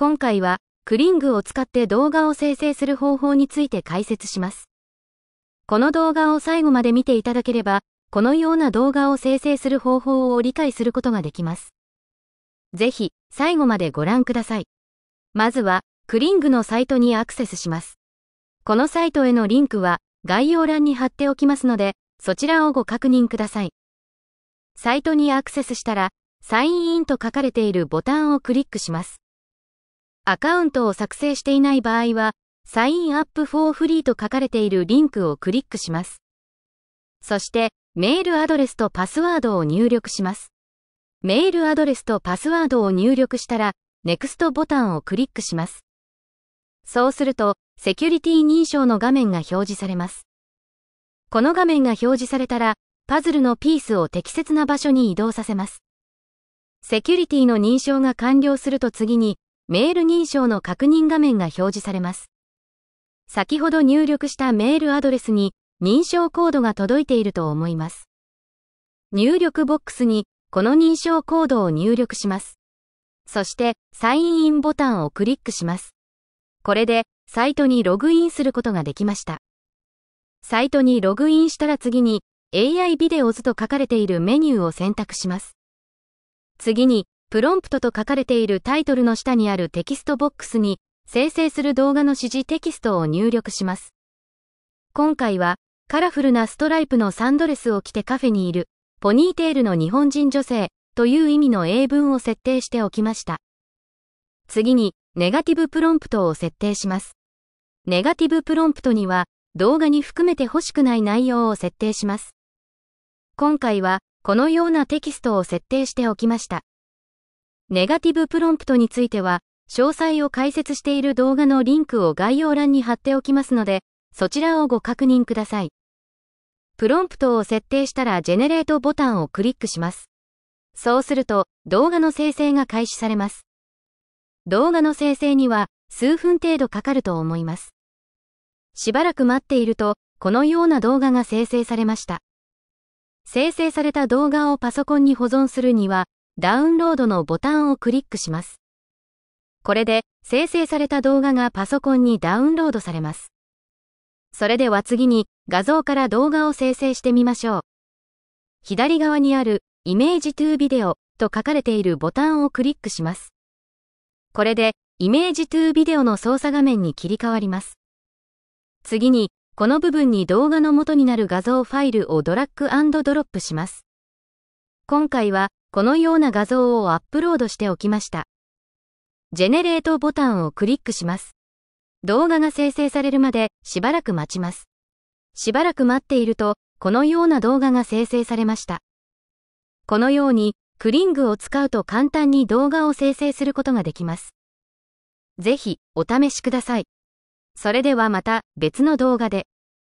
今回は、クリングを使って動画を生成する方法について解説します。この動画を最後まで見ていただければ、このような動画を生成する方法を理解することができます。ぜひ、最後までご覧ください。まずは、クリングのサイトにアクセスします。このサイトへのリンクは、概要欄に貼っておきますので、そちらをご確認ください。サイトにアクセスしたら、サインインと書かれているボタンをクリックします。アカウントを作成していない場合は、サインアップフォーフリーと書かれているリンクをクリックします。そして、メールアドレスとパスワードを入力します。メールアドレスとパスワードを入力したら、NEXT ボタンをクリックします。そうすると、セキュリティ認証の画面が表示されます。この画面が表示されたら、パズルのピースを適切な場所に移動させます。セキュリティの認証が完了すると次に、メール認証の確認画面が表示されます。先ほど入力したメールアドレスに認証コードが届いていると思います。入力ボックスにこの認証コードを入力します。そしてサインインボタンをクリックします。これでサイトにログインすることができました。サイトにログインしたら次に AI ビデオズと書かれているメニューを選択します。次にプロンプトと書かれているタイトルの下にあるテキストボックスに生成する動画の指示テキストを入力します。今回はカラフルなストライプのサンドレスを着てカフェにいるポニーテールの日本人女性という意味の英文を設定しておきました。次にネガティブプロンプトを設定します。ネガティブプロンプトには動画に含めて欲しくない内容を設定します。今回はこのようなテキストを設定しておきました。ネガティブプロンプトについては、詳細を解説している動画のリンクを概要欄に貼っておきますので、そちらをご確認ください。プロンプトを設定したらジェネレートボタンをクリックします。そうすると、動画の生成が開始されます。動画の生成には、数分程度かかると思います。しばらく待っていると、このような動画が生成されました。生成された動画をパソコンに保存するには、ダウンロードのボタンをクリックします。これで生成された動画がパソコンにダウンロードされます。それでは次に画像から動画を生成してみましょう。左側にあるイメージトゥービデオと書かれているボタンをクリックします。これでイメージトゥービデオの操作画面に切り替わります。次にこの部分に動画の元になる画像ファイルをドラッグドロップします。今回はこのような画像をアップロードしておきました。ジェネレートボタンをクリックします。動画が生成されるまでしばらく待ちます。しばらく待っていると、このような動画が生成されました。このように、クリングを使うと簡単に動画を生成することができます。ぜひ、お試しください。それではまた別の動画で。